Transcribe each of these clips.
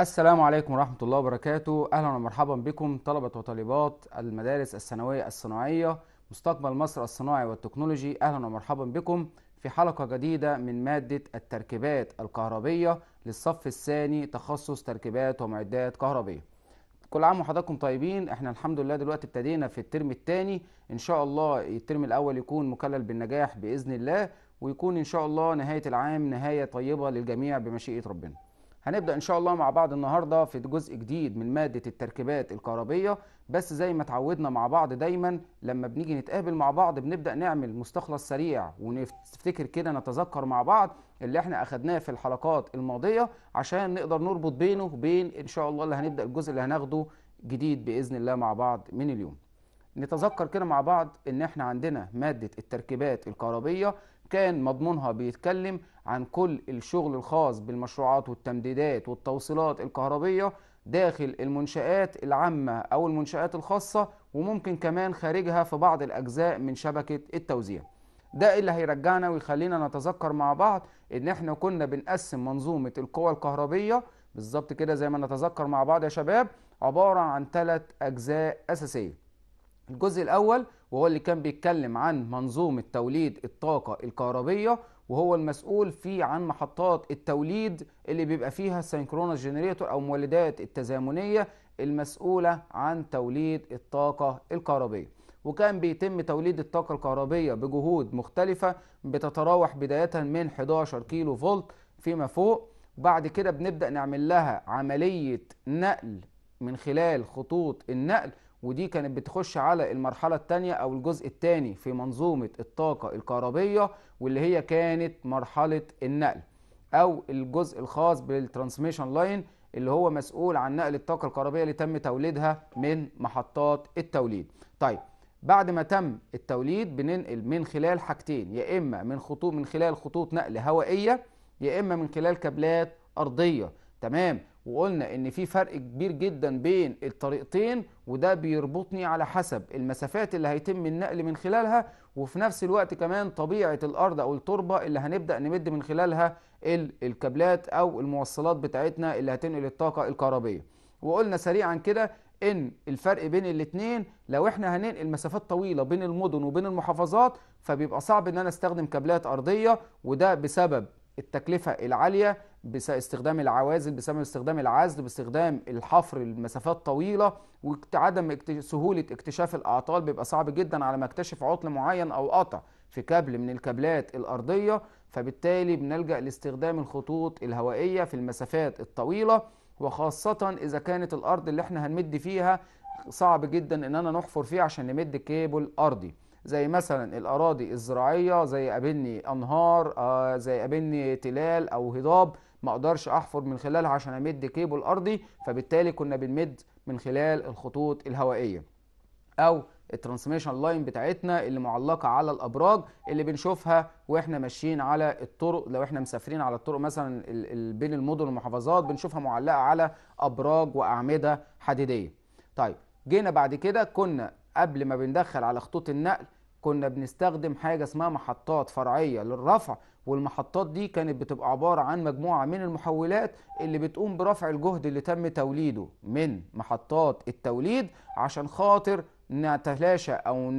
السلام عليكم ورحمة الله وبركاته أهلا ومرحبا بكم طلبة وطالبات المدارس الثانوية الصناعية مستقبل مصر الصناعي والتكنولوجي أهلا ومرحبا بكم في حلقة جديدة من مادة التركيبات الكهربية للصف الثاني تخصص تركيبات ومعدات كهربية كل عام وحضراتكم طيبين احنا الحمد لله دلوقتي ابتدينا في الترم الثاني ان شاء الله الترم الاول يكون مكلل بالنجاح باذن الله ويكون ان شاء الله نهايه العام نهايه طيبه للجميع بمشيئه ربنا هنبدأ إن شاء الله مع بعض النهاردة في جزء جديد من مادة التركيبات الكهربية بس زي ما اتعودنا مع بعض دايما لما بنيجي نتقابل مع بعض بنبدأ نعمل مستخلص سريع ونفتكر كده نتذكر مع بعض اللي احنا أخدناه في الحلقات الماضية عشان نقدر نربط بينه وبين إن شاء الله اللي هنبدأ الجزء اللي هناخده جديد بإذن الله مع بعض من اليوم نتذكر كده مع بعض ان احنا عندنا مادة التركيبات الكهربية كان مضمونها بيتكلم عن كل الشغل الخاص بالمشروعات والتمديدات والتوصيلات الكهربية داخل المنشآت العامة أو المنشآت الخاصة وممكن كمان خارجها في بعض الأجزاء من شبكة التوزيع ده اللي هيرجعنا ويخلينا نتذكر مع بعض ان احنا كنا بنقسم منظومة القوى الكهربية بالظبط كده زي ما نتذكر مع بعض يا شباب عبارة عن ثلاث أجزاء أساسية الجزء الأول وهو اللي كان بيتكلم عن منظومة توليد الطاقة الكهربية وهو المسؤول فيه عن محطات التوليد اللي بيبقى فيها السينكرونس جنريتور او مولدات التزامنيه المسؤوله عن توليد الطاقه الكهربيه وكان بيتم توليد الطاقه الكهربيه بجهود مختلفه بتتراوح بدايه من 11 كيلو فولت فيما فوق وبعد كده بنبدا نعمل لها عمليه نقل من خلال خطوط النقل ودي كانت بتخش على المرحلة الثانية أو الجزء الثاني في منظومة الطاقة الكهربية واللي هي كانت مرحله النقل او الجزء الخاص بالترانسميشن لاين اللي هو مسؤول عن نقل الطاقه الكهربية اللي تم توليدها من محطات التوليد طيب بعد ما تم التوليد بننقل من خلال حاجتين يا اما من خطوط من خلال خطوط نقل هوائيه يا اما من خلال كابلات ارضيه تمام وقلنا ان في فرق كبير جدا بين الطريقتين وده بيربطني على حسب المسافات اللي هيتم النقل من خلالها وفي نفس الوقت كمان طبيعة الأرض أو التربة اللي هنبدأ نمد من خلالها الكابلات أو الموصلات بتاعتنا اللي هتنقل الطاقة الكهربية وقلنا سريعا كده ان الفرق بين الاثنين لو احنا هننقل مسافات طويله بين المدن وبين المحافظات فبيبقى صعب ان انا استخدم كابلات ارضيه وده بسبب التكلفه العاليه باستخدام العوازل بسبب استخدام العزل باستخدام الحفر لمسافات طويله وعدم سهوله اكتشاف الاعطال بيبقى صعب جدا على ما اكتشف عطل معين او قطع في كابل من الكابلات الارضيه فبالتالي بنلجا لاستخدام الخطوط الهوائيه في المسافات الطويله وخاصه اذا كانت الارض اللي احنا هنمد فيها صعب جدا ان انا نحفر فيه عشان نمد كيبل ارضي زي مثلا الاراضي الزراعيه زي قابلني انهار آه زي قابلني تلال او هضاب ما اقدرش احفر من خلالها عشان امد كيبل ارضي فبالتالي كنا بنمد من خلال الخطوط الهوائيه او الترانسميشن لاين بتاعتنا اللي معلقه على الابراج اللي بنشوفها واحنا ماشيين على الطرق لو احنا مسافرين على الطرق مثلا بين المدن والمحافظات بنشوفها معلقه على ابراج واعمده حديديه. طيب جينا بعد كده كنا قبل ما بندخل على خطوط النقل كنا بنستخدم حاجة اسمها محطات فرعية للرفع والمحطات دي كانت بتبقى عبارة عن مجموعة من المحولات اللي بتقوم برفع الجهد اللي تم توليده من محطات التوليد عشان خاطر نتلاشى او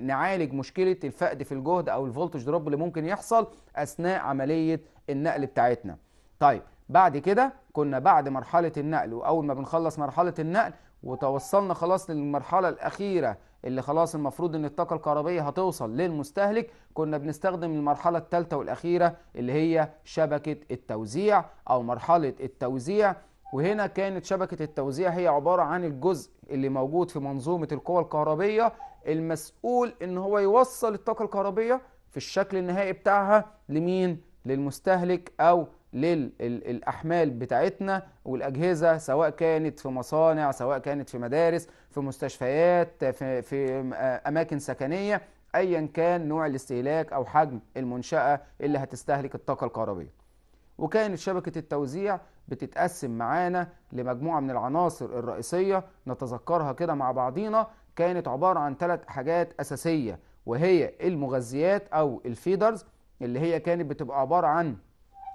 نعالج مشكله الفقد في الجهد او الفولتج دروب اللي ممكن يحصل اثناء عمليه النقل بتاعتنا. طيب بعد كده كنا بعد مرحله النقل واول ما بنخلص مرحله النقل وتوصلنا خلاص للمرحله الاخيره اللي خلاص المفروض ان الطاقه الكهربائيه هتوصل للمستهلك كنا بنستخدم المرحله الثالثه والاخيره اللي هي شبكه التوزيع او مرحله التوزيع وهنا كانت شبكه التوزيع هي عباره عن الجزء اللي موجود في منظومه القوى الكهربيه المسؤول ان هو يوصل الطاقه الكهربيه في الشكل النهائي بتاعها لمين للمستهلك او للأحمال بتاعتنا والأجهزة سواء كانت في مصانع سواء كانت في مدارس في مستشفيات في, في أماكن سكنية أيا كان نوع الاستهلاك أو حجم المنشأة اللي هتستهلك الطاقة الكهربية وكانت شبكة التوزيع بتتقسم معانا لمجموعة من العناصر الرئيسية نتذكرها كده مع بعضينا كانت عبارة عن ثلاث حاجات أساسية وهي المغذيات أو الفيدرز اللي هي كانت بتبقى عبارة عن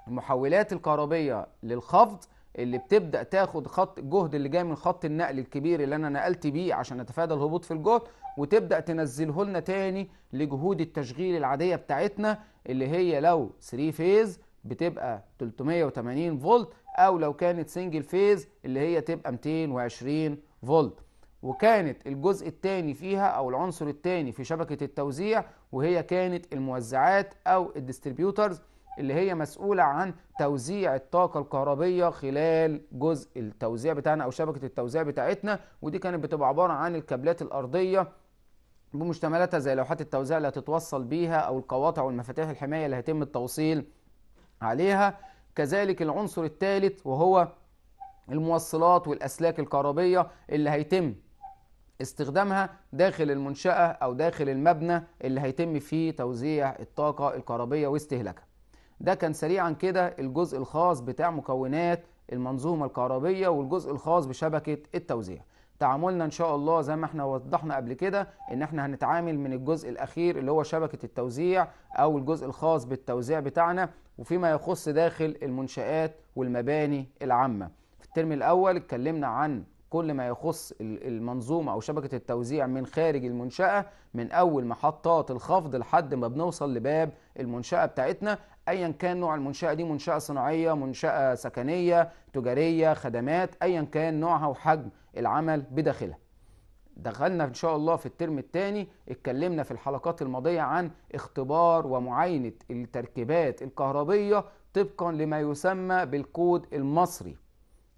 المحولات الكهربيه للخفض اللي بتبدا تاخد خط الجهد اللي جاي من خط النقل الكبير اللي انا نقلت بيه عشان اتفادى الهبوط في الجهد وتبدا تنزله لنا تاني لجهود التشغيل العاديه بتاعتنا اللي هي لو 3 فيز بتبقى 380 فولت او لو كانت سنجل فيز اللي هي تبقى 220 فولت وكانت الجزء الثاني فيها او العنصر الثاني في شبكه التوزيع وهي كانت الموزعات او الديستريبيوترز اللي هي مسؤولة عن توزيع الطاقة الكهربية خلال جزء التوزيع بتاعنا أو شبكة التوزيع بتاعتنا ودي كانت بتبقى عبارة عن الكابلات الأرضية بمشتملاتها زي لوحات التوزيع اللي هتتوصل بيها أو القواطع والمفاتيح الحماية اللي هيتم التوصيل عليها كذلك العنصر الثالث وهو الموصلات والأسلاك الكهربية اللي هيتم استخدامها داخل المنشأة أو داخل المبنى اللي هيتم فيه توزيع الطاقة الكهربية واستهلاكها ده كان سريعا كده الجزء الخاص بتاع مكونات المنظومة الكهربية والجزء الخاص بشبكة التوزيع تعاملنا ان شاء الله زي ما احنا وضحنا قبل كده ان احنا هنتعامل من الجزء الاخير اللي هو شبكة التوزيع او الجزء الخاص بالتوزيع بتاعنا وفيما يخص داخل المنشآت والمباني العامة في الترم الاول اتكلمنا عن كل ما يخص المنظومه او شبكه التوزيع من خارج المنشاه من اول محطات الخفض لحد ما بنوصل لباب المنشاه بتاعتنا ايا كان نوع المنشاه دي منشاه صناعيه منشاه سكنيه تجاريه خدمات ايا كان نوعها وحجم العمل بداخلها دخلنا ان شاء الله في الترم الثاني اتكلمنا في الحلقات الماضيه عن اختبار ومعاينه التركيبات الكهربيه طبقا لما يسمى بالكود المصري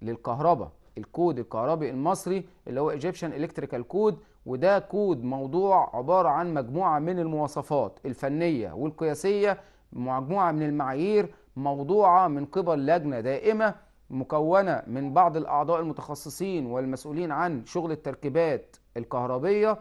للكهرباء الكود الكهربي المصري اللي هو ايجيبشن الكتريكال كود وده كود موضوع عباره عن مجموعه من المواصفات الفنيه والقياسيه مجموعه من المعايير موضوعه من قبل لجنه دائمه مكونه من بعض الاعضاء المتخصصين والمسؤولين عن شغل التركيبات الكهربيه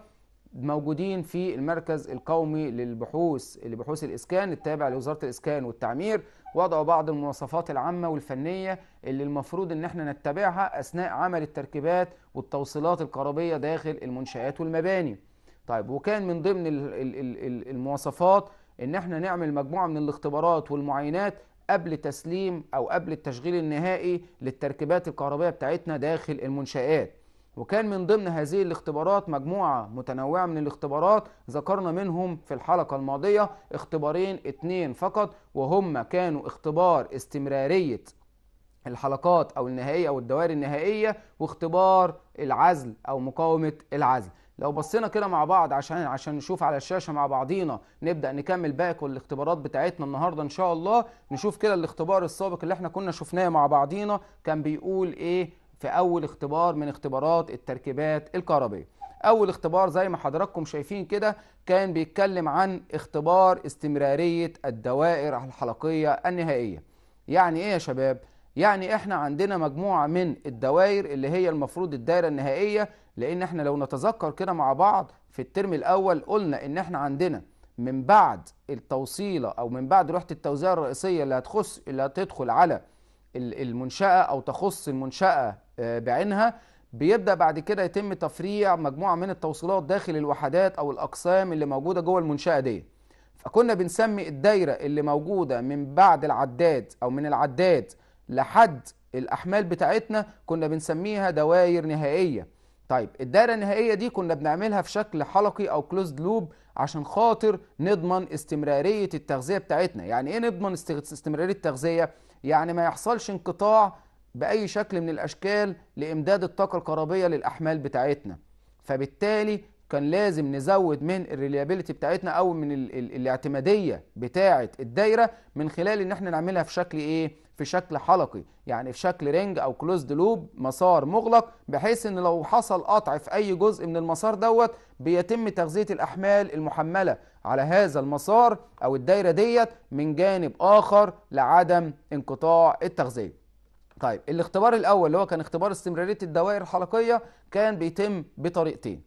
موجودين في المركز القومي للبحوث لبحوث الاسكان التابع لوزاره الاسكان والتعمير وضعوا بعض المواصفات العامة والفنية اللي المفروض ان احنا نتبعها اثناء عمل التركيبات والتوصيلات الكهربية داخل المنشآت والمباني طيب وكان من ضمن المواصفات ان احنا نعمل مجموعة من الاختبارات والمعاينات قبل تسليم او قبل التشغيل النهائي للتركيبات الكهربائية بتاعتنا داخل المنشآت وكان من ضمن هذه الاختبارات مجموعة متنوعة من الاختبارات ذكرنا منهم في الحلقة الماضية اختبارين اتنين فقط وهما كانوا اختبار استمرارية الحلقات أو النهائية أو الدوائر النهائية واختبار العزل أو مقاومة العزل لو بصينا كده مع بعض عشان عشان نشوف على الشاشه مع بعضينا نبدا نكمل باقي كل الاختبارات بتاعتنا النهارده ان شاء الله نشوف كده الاختبار السابق اللي احنا كنا شفناه مع بعضينا كان بيقول ايه في اول اختبار من اختبارات التركيبات الكهربية اول اختبار زي ما حضراتكم شايفين كده كان بيتكلم عن اختبار استمراريه الدوائر الحلقيه النهائيه يعني ايه يا شباب يعني احنا عندنا مجموعه من الدوائر اللي هي المفروض الدايره النهائيه لان احنا لو نتذكر كده مع بعض في الترم الاول قلنا ان احنا عندنا من بعد التوصيله او من بعد روحة التوزيع الرئيسيه اللي هتخص اللي هتدخل على المنشاه او تخص المنشاه آه، بعينها بيبدا بعد كده يتم تفريع مجموعه من التوصيلات داخل الوحدات او الاقسام اللي موجوده جوه المنشاه دي فكنا بنسمي الدايره اللي موجوده من بعد العداد او من العداد لحد الاحمال بتاعتنا كنا بنسميها دوائر نهائيه طيب الدائره النهائيه دي كنا بنعملها في شكل حلقي او كلوزد لوب عشان خاطر نضمن استمراريه التغذيه بتاعتنا يعني ايه نضمن استمراريه التغذيه يعني ما يحصلش انقطاع باي شكل من الاشكال لامداد الطاقه الكهربيه للاحمال بتاعتنا فبالتالي كان لازم نزود من الريليابيلتي بتاعتنا او من الـ الـ الاعتماديه بتاعه الدايره من خلال ان احنا نعملها في شكل ايه في شكل حلقي يعني في شكل رينج او كلوزد لوب مسار مغلق بحيث ان لو حصل قطع في اي جزء من المسار دوت بيتم تغذيه الاحمال المحمله على هذا المسار او الدايره ديت من جانب اخر لعدم انقطاع التغذيه طيب الاختبار الاول اللي هو كان اختبار استمراريه الدوائر الحلقيه كان بيتم بطريقتين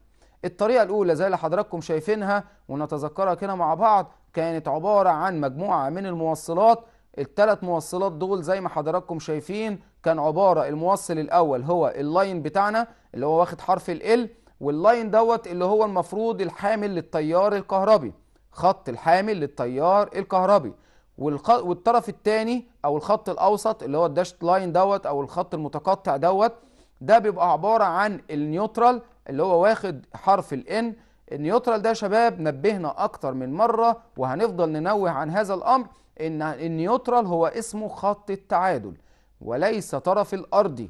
الطريقه الاولى زي اللي حضراتكم شايفينها ونتذكرها كده مع بعض كانت عباره عن مجموعه من الموصلات الثلاث موصلات دول زي ما حضراتكم شايفين كان عباره الموصل الاول هو اللاين بتاعنا اللي هو واخد حرف ال واللاين دوت اللي هو المفروض الحامل للتيار الكهربي خط الحامل للتيار الكهربي والطرف الثاني او الخط الاوسط اللي هو الداشت لاين دوت او الخط المتقطع دوت ده بيبقى عباره عن النيوترال اللي هو واخد حرف الان النيوترال ده يا شباب نبهنا اكتر من مره وهنفضل ننوه عن هذا الامر ان النيوترال هو اسمه خط التعادل وليس طرف الارضي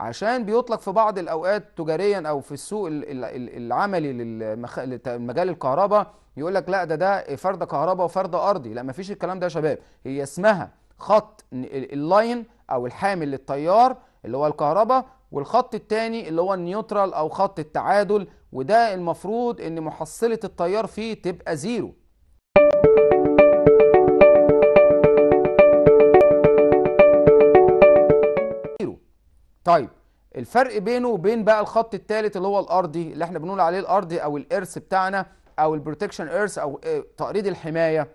عشان بيطلق في بعض الاوقات تجاريا او في السوق العملي لمجال الكهرباء يقول لك لا ده ده فرد كهرباء وفرد ارضي لا مفيش الكلام ده يا شباب هي اسمها خط اللاين او الحامل للتيار اللي هو الكهرباء والخط الثاني اللي هو النيوترال او خط التعادل وده المفروض ان محصله التيار فيه تبقى زيرو طيب الفرق بينه وبين بقى الخط الثالث اللي هو الارضي اللي احنا بنقول عليه الارضي او الارث بتاعنا او البروتكشن ايرث او آه، تقريض الحمايه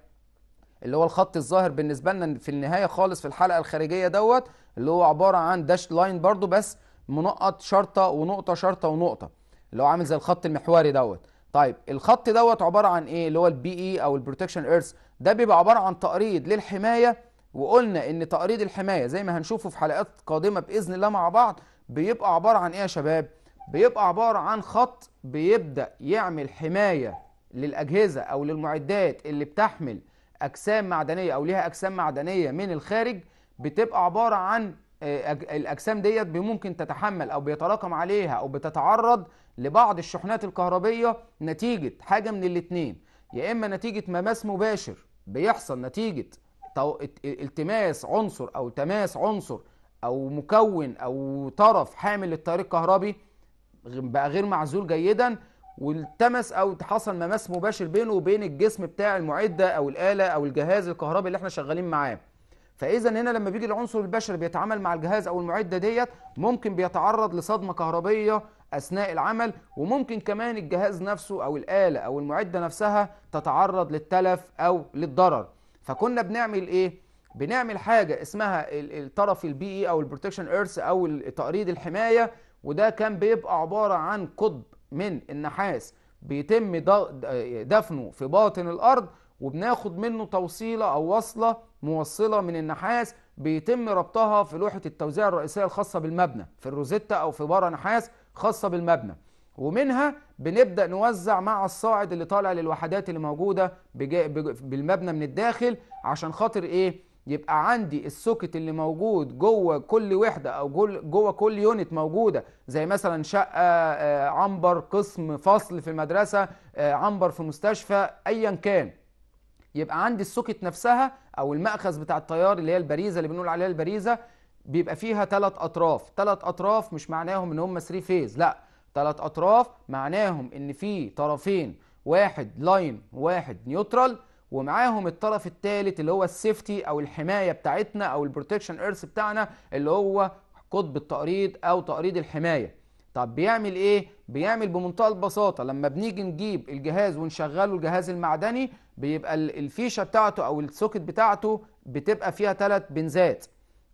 اللي هو الخط الظاهر بالنسبه لنا في النهايه خالص في الحلقه الخارجيه دوت اللي هو عباره عن داش لاين برضو بس منقط شرطه ونقطه شرطه ونقطه اللي هو عامل زي الخط المحوري دوت طيب الخط دوت عباره عن ايه اللي هو البي اي e او البروتكشن ايرث ده بيبقى عباره عن تقريض للحمايه وقلنا ان تقريض الحمايه زي ما هنشوفه في حلقات قادمه باذن الله مع بعض بيبقى عباره عن ايه يا شباب بيبقى عباره عن خط بيبدا يعمل حمايه للاجهزه او للمعدات اللي بتحمل اجسام معدنيه او ليها اجسام معدنيه من الخارج بتبقى عباره عن آه، الاجسام ديت ممكن تتحمل او بيتراكم عليها او بتتعرض لبعض الشحنات الكهربيه نتيجه حاجه من الاتنين يا اما نتيجه مماس مباشر بيحصل نتيجه التماس عنصر او تماس عنصر او مكون او طرف حامل للتيار الكهربي بقى غير معزول جيدا والتمس او حصل مماس مباشر بينه وبين الجسم بتاع المعده او الاله او الجهاز الكهربي اللي احنا شغالين معاه فاذا هنا لما بيجي العنصر البشري بيتعامل مع الجهاز او المعده ديت ممكن بيتعرض لصدمه كهربيه اثناء العمل وممكن كمان الجهاز نفسه او الاله او المعده نفسها تتعرض للتلف او للضرر فكنا بنعمل ايه بنعمل حاجه اسمها الطرف البيئي e او البروتكشن ايرث او تقريد الحمايه وده كان بيبقى عباره عن قطب من النحاس بيتم دفنه في باطن الارض وبناخد منه توصيله او وصله موصله من النحاس بيتم ربطها في لوحه التوزيع الرئيسيه الخاصه بالمبنى في الروزيتا او في بره نحاس خاصه بالمبنى ومنها بنبدأ نوزع مع الصاعد اللي طالع للوحدات اللي موجودة بالمبنى من الداخل عشان خاطر ايه يبقى عندي السوكت اللي موجود جوه كل وحدة او جوه كل يونت موجودة زي مثلا شقة آه، عنبر قسم فصل في مدرسة آه، عنبر في مستشفى ايا كان يبقى عندي السوكت نفسها او المأخذ بتاع التيار اللي هي البريزة اللي بنقول عليها البريزة بيبقى فيها ثلاث اطراف ثلاث اطراف مش معناهم ان هم 3 فيز لا ثلاث اطراف معناهم ان في طرفين واحد لاين واحد نيوترال ومعاهم الطرف الثالث اللي هو السيفتي او الحمايه بتاعتنا او البروتكشن ايرث بتاعنا اللي هو قطب التقريض او تقريض الحمايه طب بيعمل ايه بيعمل بمنتهى البساطه لما بنيجي نجيب الجهاز ونشغله الجهاز المعدني بيبقى الفيشه بتاعته او السوكت بتاعته بتبقى فيها ثلاث بنزات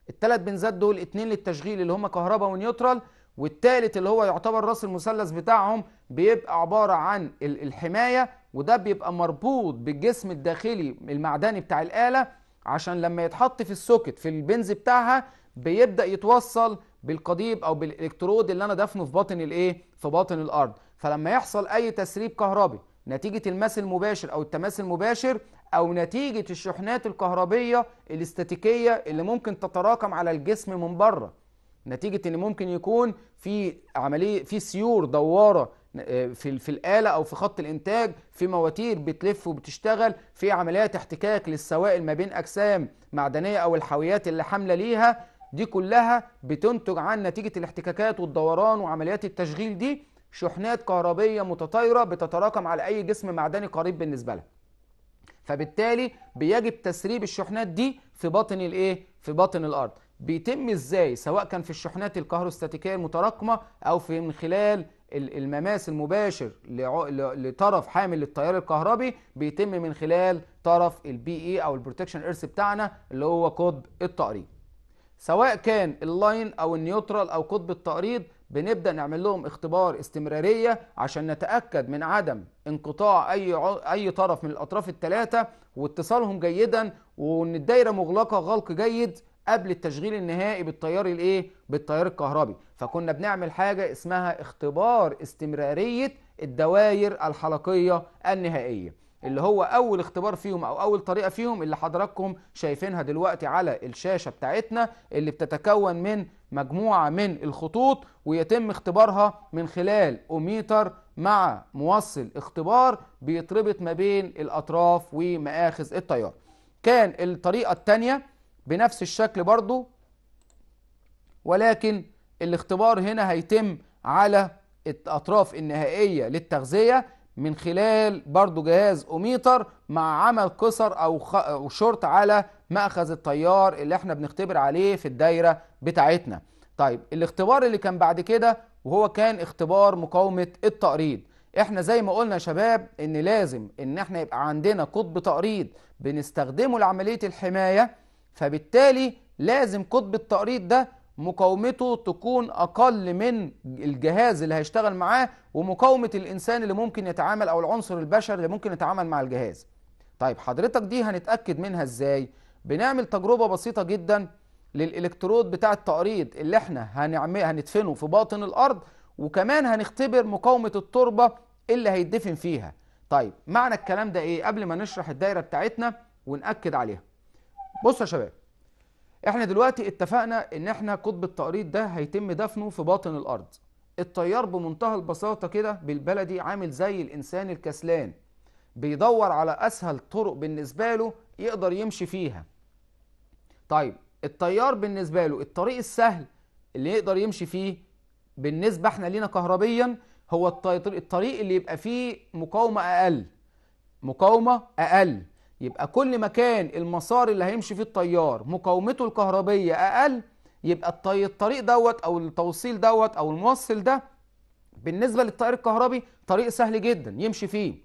الثلاث بنزات دول اتنين للتشغيل اللي هم كهرباء ونيوترال والثالث اللي هو يعتبر راس المثلث بتاعهم بيبقى عبارة عن الحماية وده بيبقى مربوط بالجسم الداخلي المعدني بتاع الآلة عشان لما يتحط في السوكت في البنز بتاعها بيبدأ يتوصل بالقضيب او بالالكترود اللي انا دفنه في باطن الايه في باطن الارض فلما يحصل اي تسريب كهربي نتيجه الماس المباشر او التماس المباشر او نتيجه الشحنات الكهربيه الاستاتيكيه اللي ممكن تتراكم على الجسم من بره نتيجة ان ممكن يكون في عملية في سيور دوارة آه، في في الآلة أو في خط الإنتاج في مواتير بتلف وبتشتغل في عمليات احتكاك للسوائل ما بين أجسام معدنية أو الحاويات اللي حاملة ليها دي كلها بتنتج عن نتيجة الاحتكاكات والدوران وعمليات التشغيل دي شحنات كهربية متطايرة بتتراكم على أي جسم معدني قريب بالنسبة لها فبالتالي بيجب تسريب الشحنات دي في باطن الايه في باطن الارض بيتم ازاي سواء كان في الشحنات الكهروستاتيكيه المتراكمه او في من خلال المماس المباشر لطرف حامل للتيار الكهربي بيتم من خلال طرف البي اي e او البروتكشن ايرث بتاعنا اللي هو قطب التقريض سواء كان اللاين او النيوترال او قطب التقريض بنبدا نعمل لهم اختبار استمراريه عشان نتاكد من عدم انقطاع اي اي طرف من الاطراف الثلاثه واتصالهم جيدا وان الدايره مغلقه غلق جيد قبل التشغيل النهائي بالتيار الايه بالتيار الكهربي فكنا بنعمل حاجه اسمها اختبار استمراريه الدوائر الحلقيه النهائيه اللي هو اول اختبار فيهم او اول طريقه فيهم اللي حضراتكم شايفينها دلوقتي على الشاشه بتاعتنا اللي بتتكون من مجموعه من الخطوط ويتم اختبارها من خلال اوميتر مع موصل اختبار بيتربط ما بين الاطراف ومآخذ التيار كان الطريقه الثانيه بنفس الشكل برضو ولكن الاختبار هنا هيتم على الأطراف النهائية للتغذية من خلال برضو جهاز أوميتر مع عمل قصر أو, شورت على مأخذ التيار اللي احنا بنختبر عليه في الدايرة بتاعتنا طيب الاختبار اللي كان بعد كده وهو كان اختبار مقاومة التقريض احنا زي ما قلنا يا شباب ان لازم ان احنا يبقى عندنا قطب تقريض بنستخدمه لعملية الحماية فبالتالي لازم قطب التقريض ده مقاومته تكون أقل من الجهاز اللي هيشتغل معاه ومقاومة الإنسان اللي ممكن يتعامل أو العنصر البشري اللي ممكن يتعامل مع الجهاز طيب حضرتك دي هنتأكد منها إزاي؟ بنعمل تجربة بسيطة جدا للإلكترود بتاع التقريض اللي احنا هنعمل هندفنه في باطن الأرض وكمان هنختبر مقاومة التربة اللي هيدفن فيها طيب معنى الكلام ده إيه؟ قبل ما نشرح الدايرة بتاعتنا ونأكد عليها بصوا يا شباب احنا دلوقتي اتفقنا ان احنا قطب التقريض ده هيتم دفنه في باطن الارض الطيار بمنتهى البساطه كده بالبلدي عامل زي الانسان الكسلان بيدور على اسهل طرق بالنسبه له يقدر يمشي فيها طيب الطيار بالنسبه له الطريق السهل اللي يقدر يمشي فيه بالنسبه احنا لينا كهربيا هو الطريق اللي يبقى فيه مقاومه اقل مقاومه اقل يبقى كل ما كان المسار اللي هيمشي فيه التيار مقاومته الكهربية أقل يبقى الطريق دوت أو التوصيل دوت أو الموصل ده بالنسبة للطائر الكهربي طريق سهل جدا يمشي فيه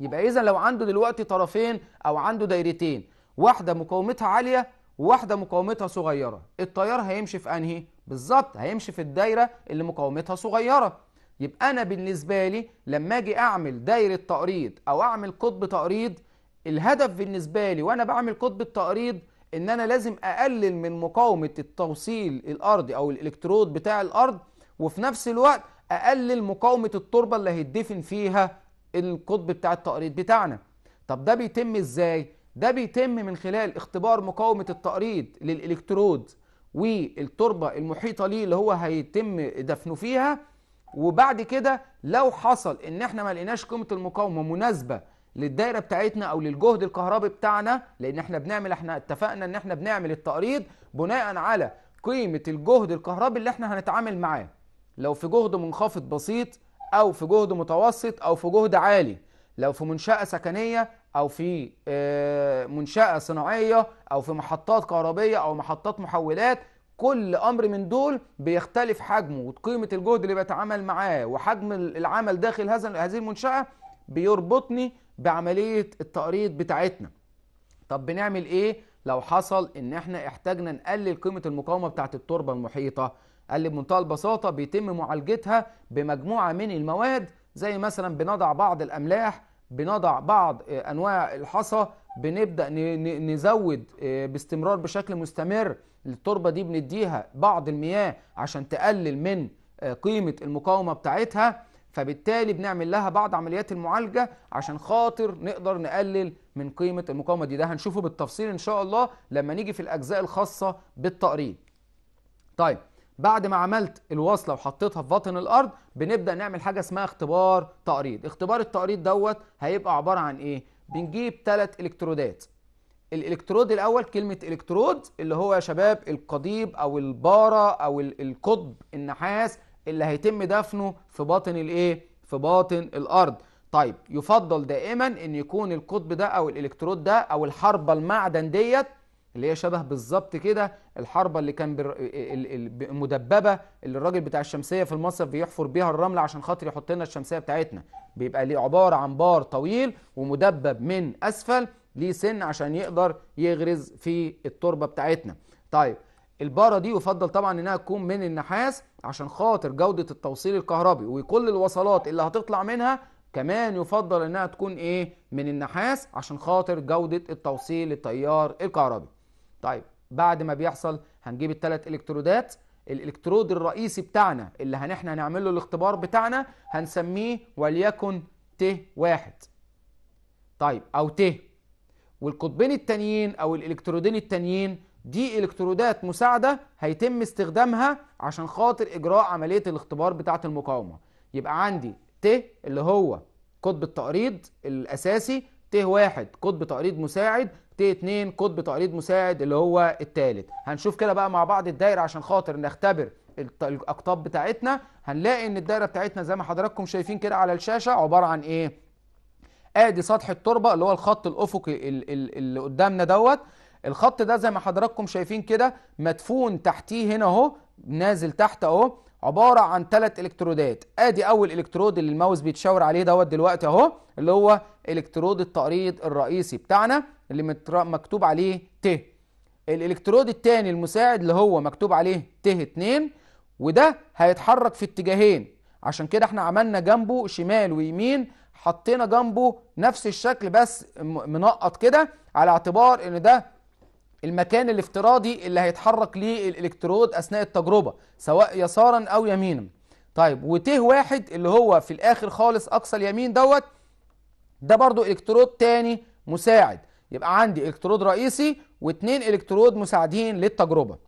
يبقى إذا لو عنده دلوقتي طرفين أو عنده دايرتين واحدة مقاومتها عالية وواحدة مقاومتها صغيرة التيار هيمشي في أنهي؟ بالظبط هيمشي في الدايرة اللي مقاومتها صغيرة يبقى أنا بالنسبة لي لما أجي أعمل دايرة تقريض أو أعمل قطب تقريض الهدف بالنسبة لي وأنا بعمل قطب التقريض إن أنا لازم أقلل من مقاومة التوصيل الأرضي أو الإلكترود بتاع الأرض وفي نفس الوقت أقلل مقاومة التربة اللي هيدفن فيها القطب بتاع التقريض بتاعنا طب ده بيتم إزاي؟ ده بيتم من خلال اختبار مقاومة التقريض للإلكترود والتربة المحيطة ليه اللي هو هيتم دفنه فيها وبعد كده لو حصل ان احنا ما لقيناش قيمة المقاومة مناسبة للدائره بتاعتنا او للجهد الكهربي بتاعنا لان احنا بنعمل احنا اتفقنا ان احنا بنعمل التقريض بناء على قيمه الجهد الكهربي اللي احنا هنتعامل معاه لو في جهد منخفض بسيط او في جهد متوسط او في جهد عالي لو في منشاه سكنيه او في آه، منشاه صناعيه او في محطات كهربيه او محطات محولات كل امر من دول بيختلف حجمه وقيمه الجهد اللي بيتعامل معاه وحجم العمل داخل هذا هذه المنشاه بيربطني بعملية التقريض بتاعتنا طب بنعمل ايه لو حصل ان احنا احتاجنا نقلل قيمة المقاومة بتاعت التربة المحيطة قال لي بمنتهى البساطة بيتم معالجتها بمجموعة من المواد زي مثلا بنضع بعض الأملاح بنضع بعض آه، أنواع الحصى بنبدأ نزود آه، باستمرار بشكل مستمر التربة دي بنديها بعض المياه عشان تقلل من آه، قيمة المقاومة بتاعتها فبالتالي بنعمل لها بعض عمليات المعالجة عشان خاطر نقدر نقلل من قيمة المقاومة دي ده هنشوفه بالتفصيل إن شاء الله لما نيجي في الأجزاء الخاصة بالتقريب طيب بعد ما عملت الوصله وحطيتها في باطن الارض بنبدا نعمل حاجه اسمها اختبار تقريض اختبار التقريض دوت هيبقى عباره عن ايه بنجيب ثلاث الكترودات الالكترود الاول كلمه الكترود اللي هو يا شباب القضيب او الباره او القطب النحاس اللي هيتم دفنه في باطن الايه في باطن الارض طيب يفضل دائما ان يكون القطب ده او الالكترود ده او الحربه المعدن ديت اللي هي شبه بالظبط كده الحربه اللي كان بر... المدببه اللي الراجل بتاع الشمسيه في المصرف بيحفر بيها الرمل عشان خاطر يحط لنا الشمسيه بتاعتنا بيبقى ليه عباره عن بار طويل ومدبب من اسفل ليه سن عشان يقدر يغرز في التربه بتاعتنا طيب الباره دي يفضل طبعا انها تكون من النحاس عشان خاطر جوده التوصيل الكهربي وكل الوصلات اللي هتطلع منها كمان يفضل انها تكون ايه من النحاس عشان خاطر جوده التوصيل للتيار الكهربي طيب بعد ما بيحصل هنجيب الثلاث الكترودات الالكترود الرئيسي بتاعنا اللي هنحنا هنعمل له الاختبار بتاعنا هنسميه وليكن ت واحد طيب او ت والقطبين التانيين او الالكترودين التانيين دي الكترودات مساعده هيتم استخدامها عشان خاطر اجراء عمليه الاختبار بتاعه المقاومه يبقى عندي ت اللي هو قطب التقريض الاساسي ت واحد قطب تقريض مساعد ت 2 قطب تقريض مساعد اللي هو الثالث هنشوف كده بقى مع بعض الدايره عشان خاطر نختبر الاقطاب بتاعتنا هنلاقي ان الدايره بتاعتنا زي ما حضراتكم شايفين كده على الشاشه عباره عن ايه ادي سطح التربه اللي هو الخط الافقي اللي قدامنا دوت الخط ده زي ما حضراتكم شايفين كده مدفون تحتيه هنا اهو نازل تحت اهو عباره عن ثلاث الكترودات ادي اول الكترود اللي الماوس بيتشاور عليه دوت دلوقتي اهو اللي هو الكترود التقريض الرئيسي بتاعنا اللي مكتوب عليه ت الالكترود الثاني المساعد اللي هو مكتوب عليه ت 2 وده هيتحرك في اتجاهين عشان كده احنا عملنا جنبه شمال ويمين حطينا جنبه نفس الشكل بس منقط كده على اعتبار ان ده المكان الافتراضي اللي هيتحرك ليه الالكترود اثناء التجربه سواء يسارا او يمينا طيب وت واحد اللي هو في الاخر خالص اقصى اليمين دوت ده برضو الكترود تاني مساعد يبقى عندي الكترود رئيسي واثنين الكترود مساعدين للتجربه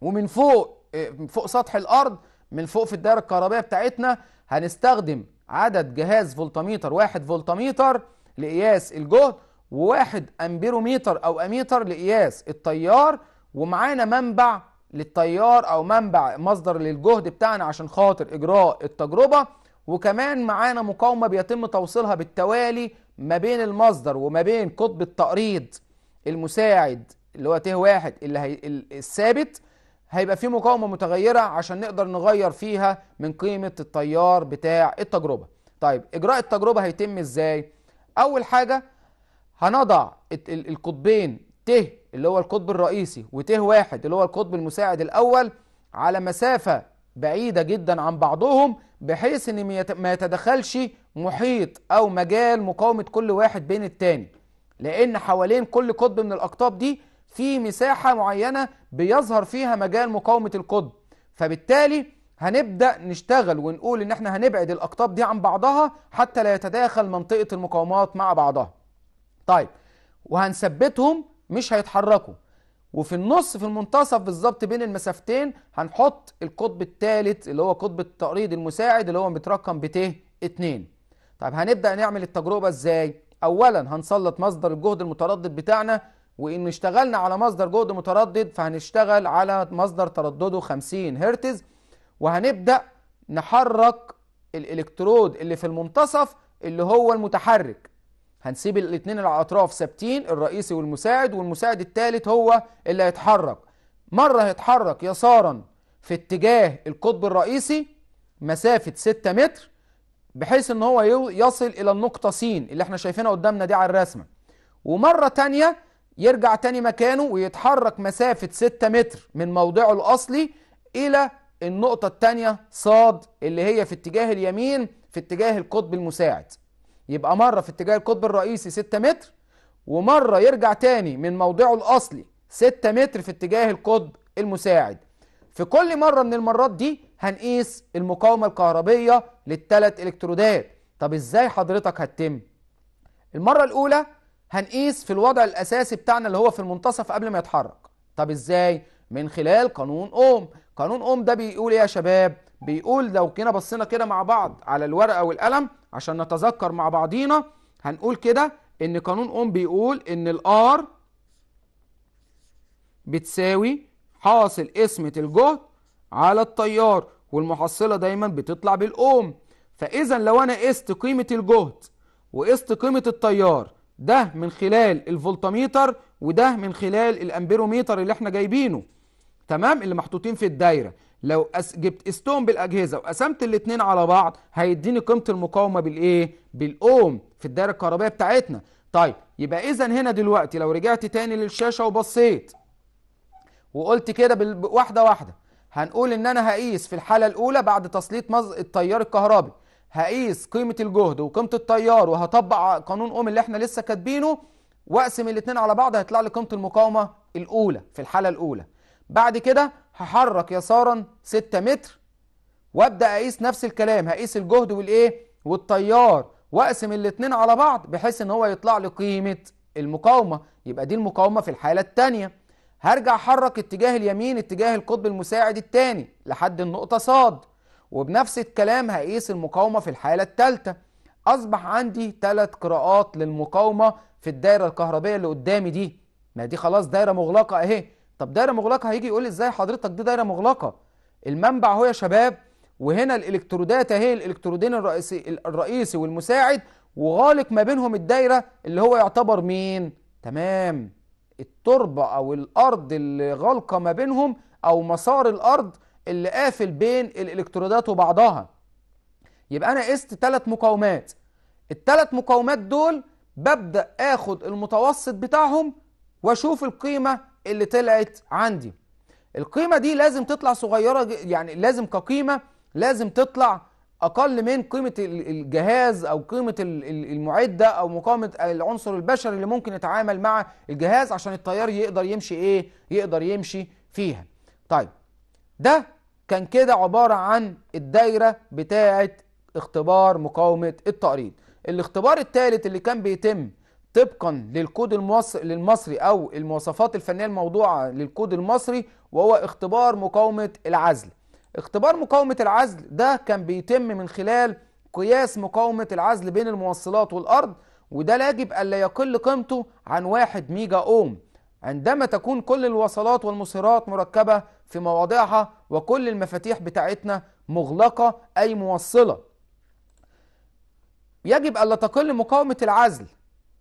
ومن فوق آه، فوق سطح الارض من فوق في الدائره الكهربائيه بتاعتنا هنستخدم عدد جهاز فولتميتر واحد فولتميتر لقياس الجهد وواحد أمبيروميتر أو أميتر لقياس التيار ومعانا منبع للتيار أو منبع مصدر للجهد بتاعنا عشان خاطر إجراء التجربة وكمان معانا مقاومة بيتم توصيلها بالتوالي ما بين المصدر وما بين قطب التقريض المساعد اللي هو ت واحد اللي هي الثابت هيبقى في مقاومة متغيرة عشان نقدر نغير فيها من قيمة التيار بتاع التجربة طيب إجراء التجربة هيتم إزاي؟ أول حاجة هنضع القطبين ت اللي هو القطب الرئيسي وت واحد اللي هو القطب المساعد الأول على مسافة بعيدة جدا عن بعضهم بحيث ان ما يتدخلش محيط او مجال مقاومة كل واحد بين التاني لان حوالين كل قطب من الاقطاب دي في مساحة معينة بيظهر فيها مجال مقاومة القطب فبالتالي هنبدأ نشتغل ونقول ان احنا هنبعد الاقطاب دي عن بعضها حتى لا يتداخل منطقة المقاومات مع بعضها طيب وهنثبتهم مش هيتحركوا وفي النص في المنتصف بالظبط بين المسافتين هنحط القطب الثالث اللي هو قطب التقريض المساعد اللي هو مترقم بت 2 إيه؟ طيب هنبدا نعمل التجربه ازاي اولا هنسلط مصدر الجهد المتردد بتاعنا وان اشتغلنا على مصدر جهد متردد فهنشتغل على مصدر تردده 50 هرتز وهنبدا نحرك الالكترود اللي في المنتصف اللي هو المتحرك هنسيب الاثنين الاطراف ثابتين الرئيسي والمساعد والمساعد الثالث هو اللي هيتحرك مره هيتحرك يسارا في اتجاه القطب الرئيسي مسافه 6 متر بحيث ان هو يصل الى النقطه س اللي احنا شايفينها قدامنا دي على الرسمه ومره ثانيه يرجع تاني مكانه ويتحرك مسافه 6 متر من موضعه الاصلي الى النقطه التانية صاد اللي هي في اتجاه اليمين في اتجاه القطب المساعد يبقى مرة في اتجاه القطب الرئيسي 6 متر ومرة يرجع تاني من موضعه الأصلي 6 متر في اتجاه القطب المساعد في كل مرة من المرات دي هنقيس المقاومة الكهربية للثلاث إلكترودات طب إزاي حضرتك هتتم؟ المرة الأولى هنقيس في الوضع الأساسي بتاعنا اللي هو في المنتصف قبل ما يتحرك طب إزاي؟ من خلال قانون أوم قانون أوم ده بيقول إيه يا شباب؟ بيقول لو كنا بصينا كده مع بعض على الورقة والقلم عشان نتذكر مع بعضينا هنقول كده ان قانون اوم بيقول ان الار بتساوي حاصل قسمة الجهد على التيار والمحصلة دايما بتطلع بالاوم فاذا لو انا قست قيمة الجهد وقست قيمة التيار ده من خلال الفولتميتر وده من خلال الامبيروميتر اللي احنا جايبينه تمام اللي محطوطين في الدايرة لو أس... جبت استهم بالاجهزه وقسمت الاثنين على بعض هيديني قيمه المقاومه بالايه بالاوم في الدائره الكهربائيه بتاعتنا طيب يبقى اذا هنا دلوقتي لو رجعت تاني للشاشه وبصيت وقلت كده بال... واحده واحده هنقول ان انا هقيس في الحاله الاولى بعد تسليط مز... التيار الكهربي هقيس قيمه الجهد وقيمه التيار وهطبق قانون اوم اللي احنا لسه كاتبينه واقسم الاثنين على بعض هيطلع لي قيمه المقاومه الاولى في الحاله الاولى بعد كده هحرك يسارا 6 متر وابدا اقيس نفس الكلام هقيس الجهد والايه والتيار واقسم الاثنين على بعض بحيث ان هو يطلع لي قيمه المقاومه يبقى دي المقاومه في الحاله الثانيه هرجع احرك اتجاه اليمين اتجاه القطب المساعد الثاني لحد النقطه صاد وبنفس الكلام هقيس المقاومه في الحاله الثالثه اصبح عندي ثلاث قراءات للمقاومه في الدايره الكهربيه اللي قدامي دي ما دي خلاص دايره مغلقه اهي طب دايره مغلقه هيجي يقول لي ازاي حضرتك دي دايره مغلقه المنبع هو يا شباب وهنا الالكترودات اهي الالكترودين الرئيسي الرئيسي والمساعد وغالق ما بينهم الدايره اللي هو يعتبر مين تمام التربه او الارض اللي غالقه ما بينهم او مسار الارض اللي قافل بين الالكترودات وبعضها يبقى انا قست ثلاث مقاومات الثلاث مقاومات دول ببدا اخد المتوسط بتاعهم واشوف القيمه اللي طلعت عندي القيمة دي لازم تطلع صغيرة يعني لازم كقيمة لازم تطلع أقل من قيمة الجهاز أو قيمة المعدة أو مقاومة العنصر البشري اللي ممكن يتعامل مع الجهاز عشان التيار يقدر يمشي إيه؟ يقدر يمشي فيها. طيب ده كان كده عبارة عن الدايرة بتاعة اختبار مقاومة التقريض. الاختبار الثالث اللي كان بيتم طبقا للكود المصري للمصري او المواصفات الفنيه الموضوعه للكود المصري وهو اختبار مقاومه العزل اختبار مقاومه العزل ده كان بيتم من خلال قياس مقاومه العزل بين الموصلات والارض وده لا يجب الا يقل قيمته عن 1 ميجا اوم عندما تكون كل الوصلات والمصيرات مركبه في مواضعها وكل المفاتيح بتاعتنا مغلقه اي موصله يجب الا تقل مقاومه العزل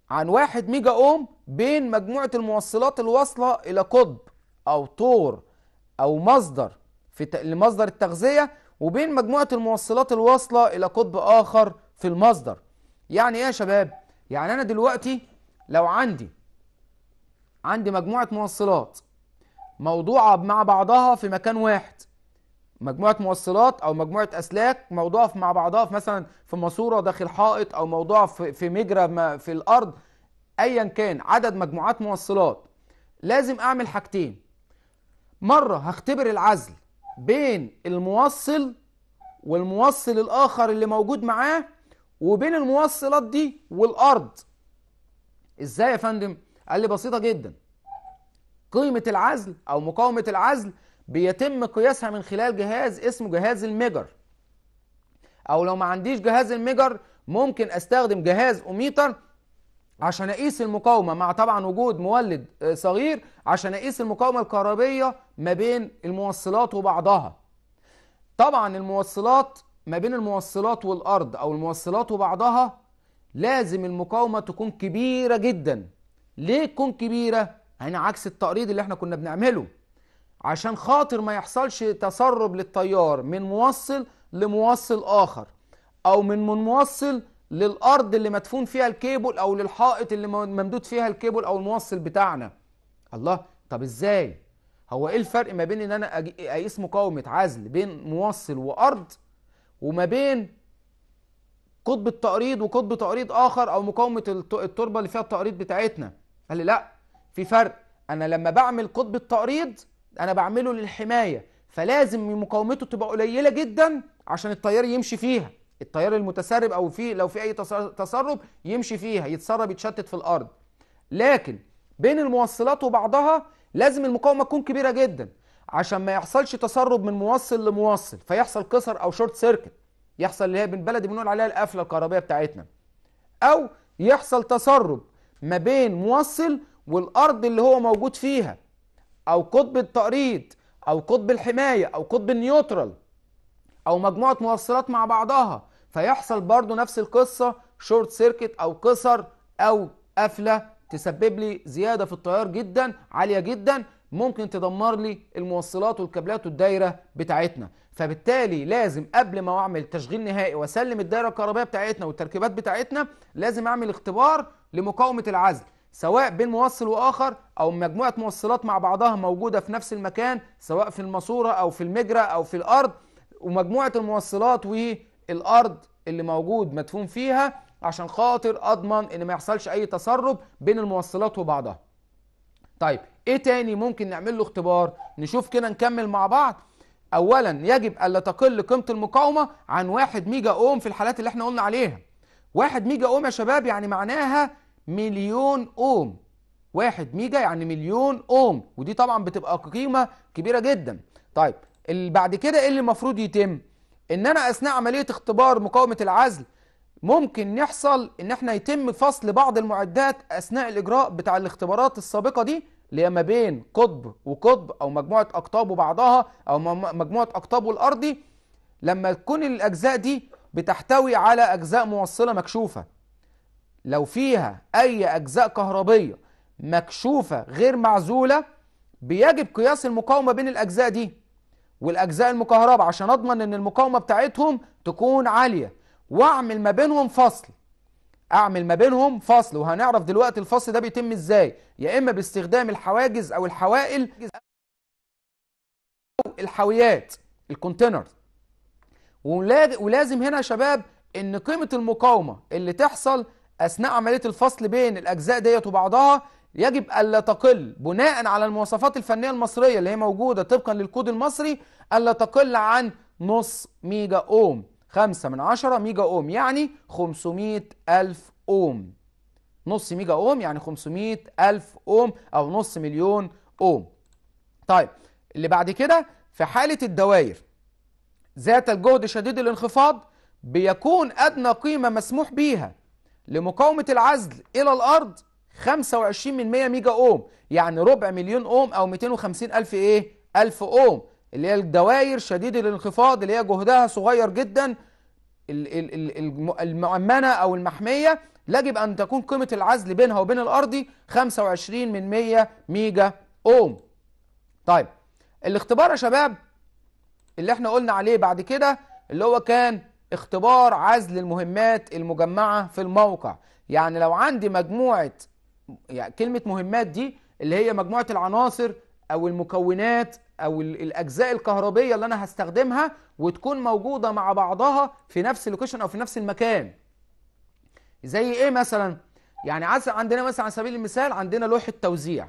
عن واحد ميجا اوم بين مجموعة الموصلات الواصلة إلى قطب أو طور أو مصدر في لمصدر التغذية وبين مجموعة الموصلات الواصلة إلى قطب آخر في المصدر يعني إيه يا شباب؟ يعني أنا دلوقتي لو عندي عندي مجموعة موصلات موضوعة مع بعضها في مكان واحد مجموعه موصلات او مجموعه اسلاك موضوعه مع بعضها في مثلا في ماسوره داخل حائط او موضوعة في مجرى في الارض ايا كان عدد مجموعات موصلات لازم اعمل حاجتين مره هختبر العزل بين الموصل والموصل الاخر اللي موجود معاه وبين الموصلات دي والارض ازاي يا فندم قال لي بسيطه جدا قيمه العزل او مقاومه العزل بيتم قياسها من خلال جهاز اسمه جهاز الميجر او لو ما عنديش جهاز الميجر ممكن استخدم جهاز اوميتر عشان اقيس المقاومه مع طبعا وجود مولد آه، صغير عشان اقيس المقاومه الكهربيه ما بين الموصلات وبعضها طبعا الموصلات ما بين الموصلات والارض او الموصلات وبعضها لازم المقاومه تكون كبيره جدا ليه تكون كبيره يعني عكس التقريض اللي احنا كنا بنعمله عشان خاطر ما يحصلش تسرب للتيار من موصل لموصل اخر او من من موصل للارض اللي مدفون فيها الكيبل او للحائط اللي ممدود فيها الكيبل او الموصل بتاعنا الله طب ازاي هو ايه الفرق ما بين ان انا اقيس مقاومه عزل بين موصل وارض وما بين قطب التقريض وقطب تقريض اخر او مقاومه التربه اللي فيها التقريض بتاعتنا قال لي لا في فرق انا لما بعمل قطب التقريض انا بعمله للحمايه فلازم مقاومته تبقى قليله جدا عشان التيار يمشي فيها التيار المتسرب او في لو في اي تسرب يمشي فيها يتسرب يتشتت في الارض لكن بين الموصلات وبعضها لازم المقاومه تكون كبيره جدا عشان ما يحصلش تسرب من موصل لموصل فيحصل كسر او شورت سيركت يحصل اللي هي بالبلدي بنقول عليها القفله الكهربائيه بتاعتنا او يحصل تسرب ما بين موصل والارض اللي هو موجود فيها أو قطب التقريض أو قطب الحماية أو قطب النيوترال أو مجموعة موصلات مع بعضها فيحصل برضو نفس القصة شورت سيركت أو قصر أو قفلة تسبب لي زيادة في التيار جدا عالية جدا ممكن تدمر لي الموصلات والكابلات والدايره بتاعتنا فبالتالي لازم قبل ما اعمل تشغيل نهائي واسلم الدايره الكهربائيه بتاعتنا والتركيبات بتاعتنا لازم اعمل اختبار لمقاومه العزل سواء بين موصل واخر او مجموعه موصلات مع بعضها موجوده في نفس المكان سواء في الماسوره او في المجرى او في الارض ومجموعه الموصلات والارض اللي موجود مدفون فيها عشان خاطر اضمن ان ما يحصلش اي تسرب بين الموصلات وبعضها طيب ايه تاني ممكن نعمل له اختبار نشوف كده نكمل مع بعض اولا يجب الا تقل قيمه المقاومه عن 1 ميجا اوم في الحالات اللي احنا قلنا عليها 1 ميجا اوم يا شباب يعني معناها مليون اوم واحد ميجا يعني مليون اوم ودي طبعا بتبقى قيمه كبيره جدا طيب اللي بعد كده ايه اللي المفروض يتم ان انا اثناء عمليه اختبار مقاومه العزل ممكن يحصل ان احنا يتم فصل بعض المعدات اثناء الاجراء بتاع الاختبارات السابقه دي اللي هي ما بين قطب وقطب او مجموعه اقطاب وبعضها او مجموعه اقطاب والارضي لما تكون الاجزاء دي بتحتوي على اجزاء موصله مكشوفه لو فيها أي أجزاء كهربية مكشوفة غير معزولة بيجب قياس المقاومة بين الأجزاء دي والأجزاء المكهربة عشان أضمن إن المقاومة بتاعتهم تكون عالية وأعمل ما بينهم فصل أعمل ما بينهم فصل وهنعرف دلوقتي الفصل ده بيتم إزاي يا إما باستخدام الحواجز أو الحوائل أو الحاويات الكونتينر ولازم هنا يا شباب إن قيمة المقاومة اللي تحصل اثناء عمليه الفصل بين الاجزاء ديت وبعضها يجب الا تقل بناء على المواصفات الفنيه المصريه اللي هي موجوده طبقا للكود المصري الا تقل عن نص ميجا اوم 5 من 10 ميجا اوم يعني 500 ألف اوم نص ميجا اوم يعني 500 ألف اوم او نص مليون اوم طيب اللي بعد كده في حالة الدوائر ذات الجهد شديد الانخفاض بيكون أدنى قيمة مسموح بيها لمقاومة العزل إلى الأرض 25 من 100 ميجا أوم يعني ربع مليون أوم أو 250 ألف إيه؟ ألف أوم اللي هي الدوائر شديدة الانخفاض اللي هي جهدها صغير جدا المؤمنة أو المحمية يجب أن تكون قيمة العزل بينها وبين الأرضي 25 من 100 ميجا أوم طيب الاختبار يا شباب اللي احنا قلنا عليه بعد كده اللي هو كان اختبار عزل المهمات المجمعة في الموقع يعني لو عندي مجموعة يعني كلمة مهمات دي اللي هي مجموعة العناصر أو المكونات أو الأجزاء الكهربية اللي أنا هستخدمها وتكون موجودة مع بعضها في نفس اللوكيشن أو في نفس المكان زي إيه مثلا؟ يعني عندنا مثلا على سبيل المثال عندنا لوحة توزيع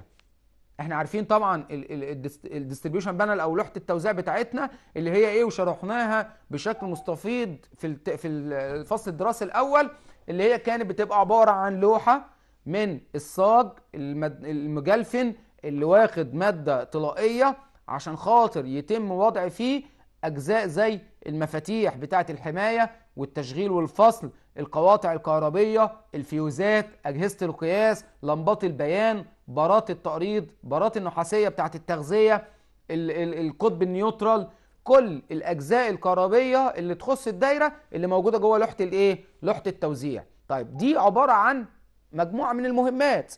احنا عارفين طبعا الديستريبيوشن بانل او لوحه التوزيع بتاعتنا اللي هي ايه وشرحناها بشكل مستفيض في في الفصل الدراسي الاول اللي هي كانت بتبقى عباره عن لوحه من الصاج المجلفن اللي واخد ماده طلائيه عشان خاطر يتم وضع فيه اجزاء زي المفاتيح بتاعه الحمايه والتشغيل والفصل القواطع الكهربيه الفيوزات اجهزه القياس لمبات البيان بارات التقريض بارات النحاسيه بتاعه التغذيه القطب النيوترال كل الاجزاء الكهربيه اللي تخص الدايره اللي موجوده جوه لوحه الايه لوحه التوزيع طيب دي عباره عن مجموعه من المهمات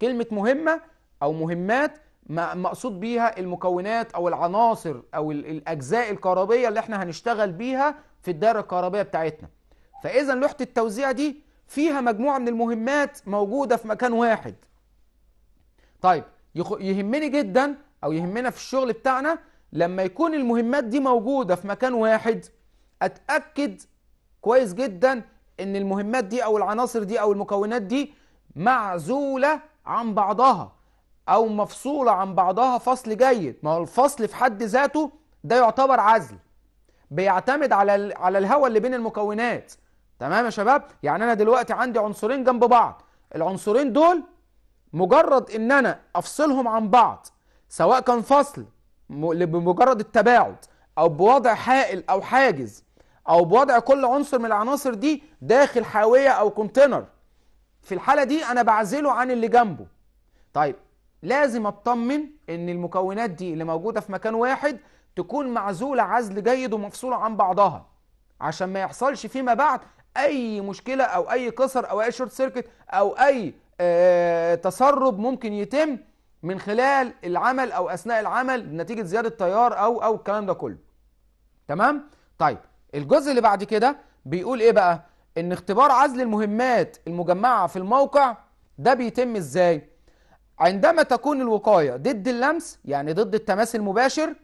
كلمه مهمه او مهمات مقصود بيها المكونات او العناصر او الاجزاء الكهربيه اللي احنا هنشتغل بيها في الدايره الكهربيه بتاعتنا فاذا لوحه التوزيع دي فيها مجموعه من المهمات موجوده في مكان واحد طيب يهمني جدا او يهمنا في الشغل بتاعنا لما يكون المهمات دي موجوده في مكان واحد اتاكد كويس جدا ان المهمات دي او العناصر دي او المكونات دي معزوله عن بعضها او مفصوله عن بعضها فصل جيد ما هو الفصل في حد ذاته ده يعتبر عزل بيعتمد على على الهواء اللي بين المكونات تمام يا شباب يعني انا دلوقتي عندي عنصرين جنب بعض العنصرين دول مجرد ان انا افصلهم عن بعض سواء كان فصل بمجرد التباعد او بوضع حائل او حاجز او بوضع كل عنصر من العناصر دي داخل حاويه او كونتينر في الحاله دي انا بعزله عن اللي جنبه طيب لازم اطمن ان المكونات دي اللي موجوده في مكان واحد تكون معزوله عزل جيد ومفصوله عن بعضها عشان ما يحصلش فيما بعد اي مشكله او اي كسر او اي شورت سيركت او اي آه، تسرب ممكن يتم من خلال العمل او اثناء العمل نتيجه زياده تيار او او الكلام ده كله تمام طيب الجزء اللي بعد كده بيقول ايه بقى ان اختبار عزل المهمات المجمعه في الموقع ده بيتم ازاي عندما تكون الوقايه ضد اللمس يعني ضد التماس المباشر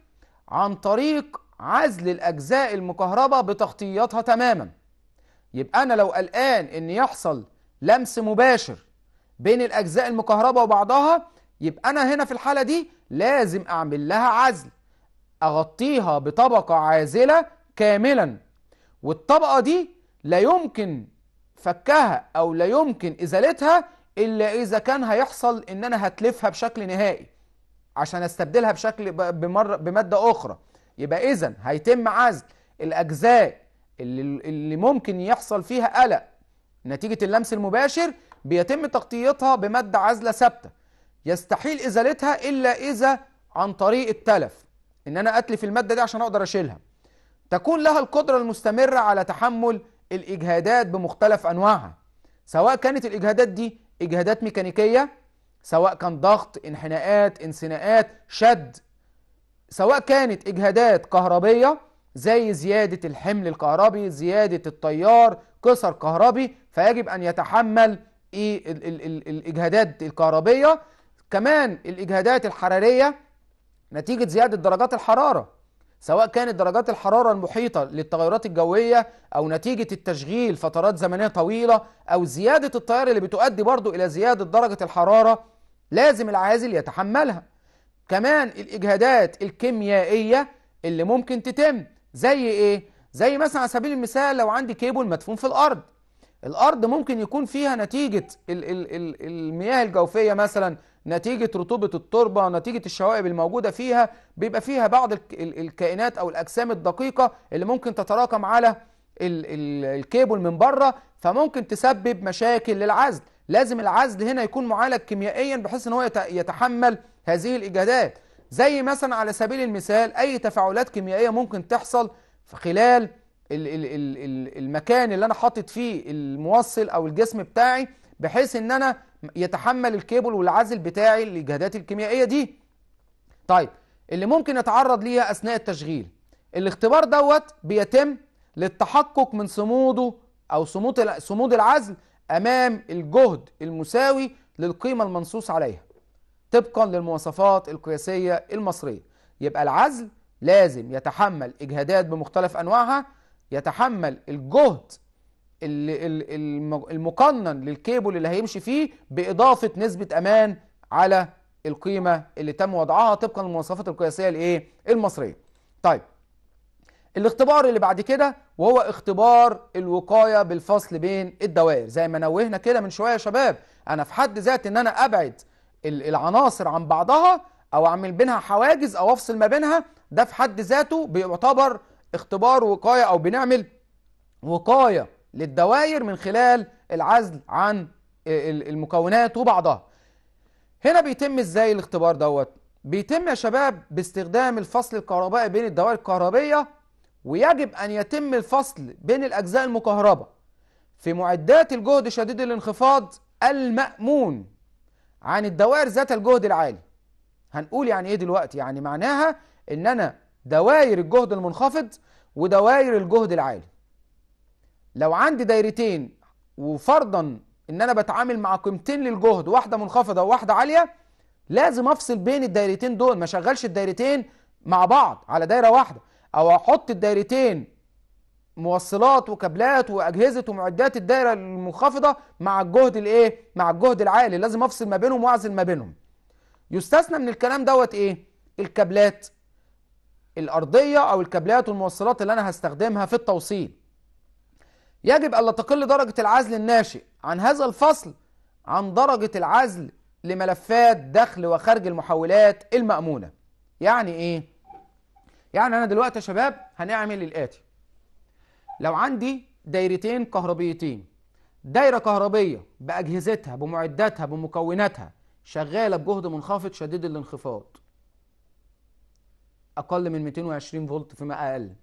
عن طريق عزل الاجزاء المكهربه بتغطياتها تماما يبقى انا لو قلقان ان يحصل لمس مباشر بين الأجزاء المكهربة وبعضها يبقى أنا هنا في الحالة دي لازم أعمل لها عزل أغطيها بطبقة عازلة كاملا والطبقة دي لا يمكن فكها أو لا يمكن إزالتها إلا إذا كان هيحصل إن أنا هتلفها بشكل نهائي عشان أستبدلها بشكل بمر بمادة أخرى يبقى إذا هيتم عزل الأجزاء اللي, اللي ممكن يحصل فيها قلق نتيجة اللمس المباشر بيتم تغطيتها بمادة عزلة ثابتة يستحيل إزالتها إلا إذا عن طريق التلف إن أنا أتلف المادة دي عشان أقدر أشيلها تكون لها القدرة المستمرة على تحمل الإجهادات بمختلف أنواعها سواء كانت الإجهادات دي إجهادات ميكانيكية سواء كان ضغط انحناءات انسناءات شد سواء كانت إجهادات كهربية زي زيادة الحمل الكهربي زيادة التيار كسر كهربي فيجب أن يتحمل ايه الاجهادات الكهربيه كمان الاجهادات الحراريه نتيجه زياده درجات الحراره سواء كانت درجات الحراره المحيطه للتغيرات الجويه او نتيجه التشغيل فترات زمنيه طويله او زياده التيار اللي بتؤدي برضو الى زياده درجه الحراره لازم العازل يتحملها كمان الاجهادات الكيميائيه اللي ممكن تتم زي ايه زي مثلا على سبيل المثال لو عندي كيبل مدفون في الارض الارض ممكن يكون فيها نتيجه المياه الجوفيه مثلا نتيجه رطوبه التربه نتيجه الشوائب الموجوده فيها بيبقى فيها بعض الكائنات او الاجسام الدقيقه اللي ممكن تتراكم على الكيبل من بره فممكن تسبب مشاكل للعزل لازم العزل هنا يكون معالج كيميائيا بحيث ان هو يتحمل هذه الاجهادات زي مثلا على سبيل المثال اي تفاعلات كيميائيه ممكن تحصل خلال المكان اللي انا حاطط فيه الموصل او الجسم بتاعي بحيث ان انا يتحمل الكيبل والعزل بتاعي للجهادات الكيميائيه دي طيب اللي ممكن يتعرض ليها اثناء التشغيل الاختبار دوت بيتم للتحقق من صموده او صمود صمود العزل امام الجهد المساوي للقيمه المنصوص عليها طبقا للمواصفات القياسيه المصريه يبقى العزل لازم يتحمل اجهادات بمختلف انواعها يتحمل الجهد المقنن للكيبل اللي هيمشي فيه بإضافة نسبة أمان على القيمة اللي تم وضعها طبقا للمواصفات القياسية الايه المصرية طيب الاختبار اللي بعد كده وهو اختبار الوقاية بالفصل بين الدوائر زي ما نوهنا كده من شوية يا شباب انا في حد ذاتي ان انا ابعد العناصر عن بعضها او اعمل بينها حواجز او افصل ما بينها ده في حد ذاته بيعتبر اختبار وقاية أو بنعمل وقاية للدوائر من خلال العزل عن المكونات وبعضها هنا بيتم ازاي الاختبار دوت بيتم يا شباب باستخدام الفصل الكهربائي بين الدوائر الكهربية ويجب أن يتم الفصل بين الأجزاء المكهربة في معدات الجهد شديد الانخفاض المأمون عن الدوائر ذات الجهد العالي هنقول يعني ايه دلوقتي يعني معناها ان انا دوائر الجهد المنخفض ودوائر الجهد العالي لو عندي دايرتين وفرضا ان انا بتعامل مع قيمتين للجهد واحده منخفضه وواحده عاليه لازم افصل بين الدايرتين دول ما اشغلش الدايرتين مع بعض على دايره واحده او احط الدايرتين موصلات وكابلات واجهزه ومعدات الدايره المنخفضه مع الجهد الايه مع الجهد العالي لازم افصل ما بينهم واعزل ما بينهم يستثنى من الكلام دوت ايه الكابلات الأرضية أو الكابلات والموصلات اللي أنا هستخدمها في التوصيل يجب ألا تقل درجة العزل الناشئ عن هذا الفصل عن درجة العزل لملفات دخل وخارج المحولات المأمونة يعني إيه؟ يعني أنا دلوقتي يا شباب هنعمل الآتي لو عندي دايرتين كهربيتين دايرة كهربية بأجهزتها بمعداتها بمكوناتها شغالة بجهد منخفض شديد الانخفاض اقل من 220 فولت فيما اقل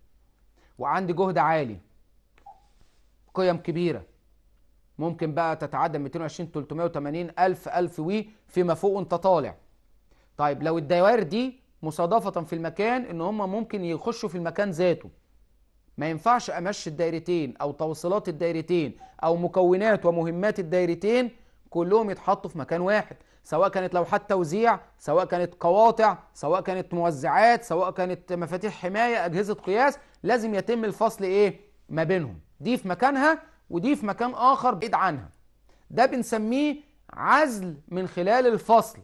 وعندي جهد عالي قيم كبيره ممكن بقى تتعدى 220 380 الف الف وي فيما فوق وانت طالع طيب لو الدوائر دي مصادفه في المكان ان هم ممكن يخشوا في المكان ذاته ما ينفعش امشي الدايرتين او توصيلات الدايرتين او مكونات ومهمات الدايرتين كلهم يتحطوا في مكان واحد سواء كانت لوحات توزيع سواء كانت قواطع سواء كانت موزعات سواء كانت مفاتيح حماية أجهزة قياس لازم يتم الفصل إيه ما بينهم دي في مكانها ودي في مكان آخر بعيد عنها ده بنسميه عزل من خلال الفصل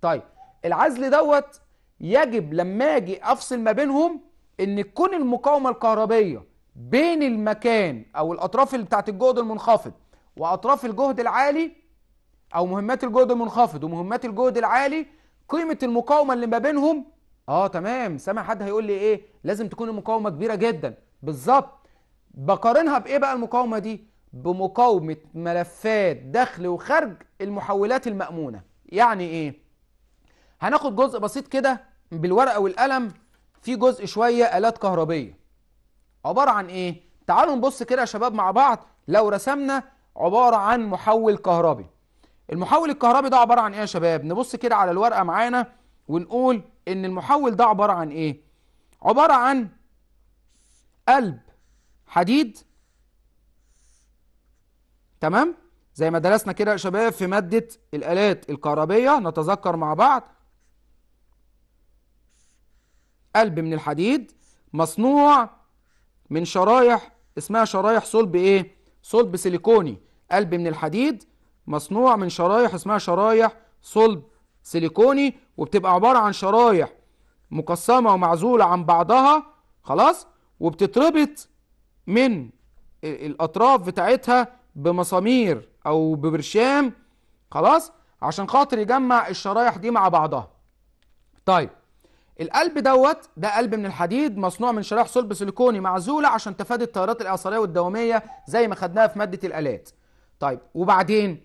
طيب العزل دوت يجب لما اجي افصل ما بينهم ان تكون المقاومه الكهربيه بين المكان او الاطراف اللي بتاعت الجهد المنخفض واطراف الجهد العالي او مهمات الجهد المنخفض ومهمات الجهد العالي قيمه المقاومه اللي ما بينهم اه تمام سامع حد هيقول لي ايه لازم تكون المقاومه كبيره جدا بالظبط بقارنها بايه بقى المقاومه دي بمقاومه ملفات دخل وخرج المحولات المامونه يعني ايه هناخد جزء بسيط كده بالورقه والقلم في جزء شويه الات كهربيه عباره عن ايه تعالوا نبص كده يا شباب مع بعض لو رسمنا عباره عن محول كهربي المحول الكهربي ده عباره عن ايه يا شباب نبص كده على الورقه معانا ونقول ان المحول ده عباره عن ايه عباره عن قلب حديد تمام زي ما درسنا كده يا شباب في ماده الالات الكهربيه نتذكر مع بعض قلب من الحديد مصنوع من شرايح اسمها شرايح صلب ايه صلب سيليكوني قلب من الحديد مصنوع من شرايح اسمها شرايح صلب سيليكوني وبتبقى عبارة عن شرايح مقسمة ومعزولة عن بعضها خلاص وبتتربط من الأطراف بتاعتها بمسامير أو ببرشام خلاص عشان خاطر يجمع الشرايح دي مع بعضها طيب القلب دوت ده قلب من الحديد مصنوع من شرايح صلب سيليكوني معزوله عشان تفادي التيارات الاعصاريه والدواميه زي ما خدناها في ماده الالات طيب وبعدين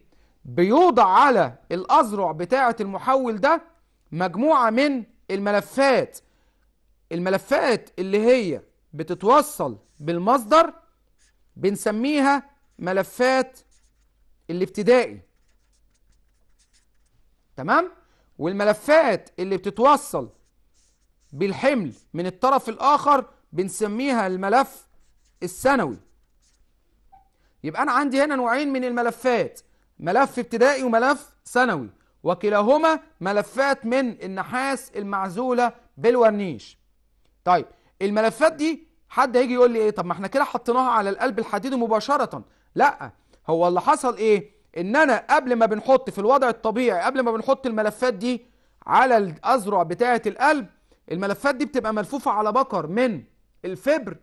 بيوضع على الأذرع بتاعة المحول ده مجموعة من الملفات الملفات اللي هي بتتوصل بالمصدر بنسميها ملفات الابتدائي تمام والملفات اللي بتتوصل بالحمل من الطرف الآخر بنسميها الملف السنوي يبقى أنا عندي هنا نوعين من الملفات ملف ابتدائي وملف ثانوي وكلاهما ملفات من النحاس المعزولة بالورنيش طيب الملفات دي حد هيجي يقول لي ايه طب ما احنا كده حطيناها على القلب الحديدي مباشرة لا هو اللي حصل ايه ان انا قبل ما بنحط في الوضع الطبيعي قبل ما بنحط الملفات دي على الاذرع بتاعه القلب الملفات دي بتبقى ملفوفه على بكر من الفبر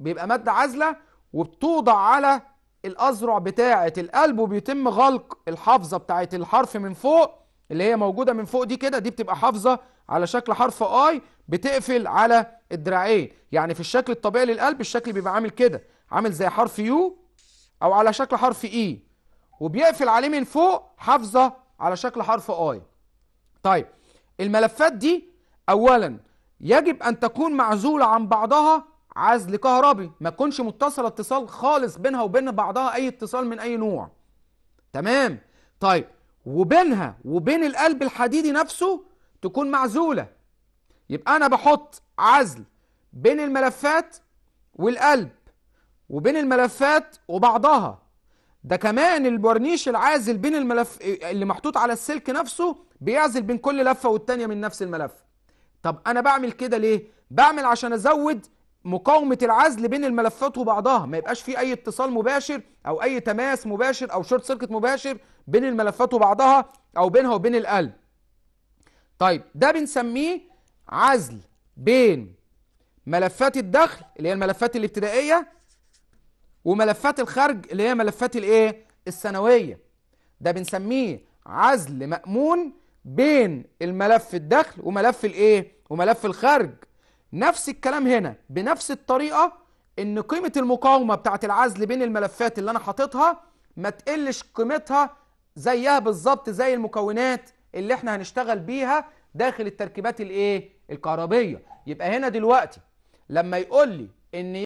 بيبقى ماده عازله وبتوضع على الأذرع بتاعة القلب وبيتم غلق الحافظة بتاعة الحرف من فوق اللي هي موجودة من فوق دي كده دي بتبقى حافظة على شكل حرف آي بتقفل على الدراعين يعني في الشكل الطبيعي للقلب الشكل بيبقى عامل كده عامل زي حرف يو أو على شكل حرف إي وبيقفل عليه من فوق حافظة على شكل حرف آي طيب الملفات دي أولا يجب أن تكون معزولة عن بعضها عزل كهربي ما تكونش متصله اتصال خالص بينها وبين بعضها اي اتصال من اي نوع تمام طيب وبينها وبين القلب الحديدي نفسه تكون معزوله يبقى انا بحط عزل بين الملفات والقلب وبين الملفات وبعضها ده كمان البورنيش العازل بين الملف اللي محطوط على السلك نفسه بيعزل بين كل لفه والتانيه من نفس الملف طب انا بعمل كده ليه بعمل عشان ازود مقاومه العزل بين الملفات وبعضها ما يبقاش في اي اتصال مباشر او اي تماس مباشر او شورت سيركت مباشر بين الملفات وبعضها او بينها وبين القلب طيب ده بنسميه عزل بين ملفات الدخل اللي هي الملفات الابتدائيه وملفات الخارج اللي هي ملفات الايه السنويه ده بنسميه عزل مامون بين الملف الدخل وملف الايه وملف الخارج نفس الكلام هنا بنفس الطريقة ان قيمة المقاومة بتاعة العزل بين الملفات اللي انا حاططها ما تقلش قيمتها زيها بالظبط زي المكونات اللي احنا هنشتغل بيها داخل التركيبات الايه الكهربية يبقى هنا دلوقتي لما يقول لي ان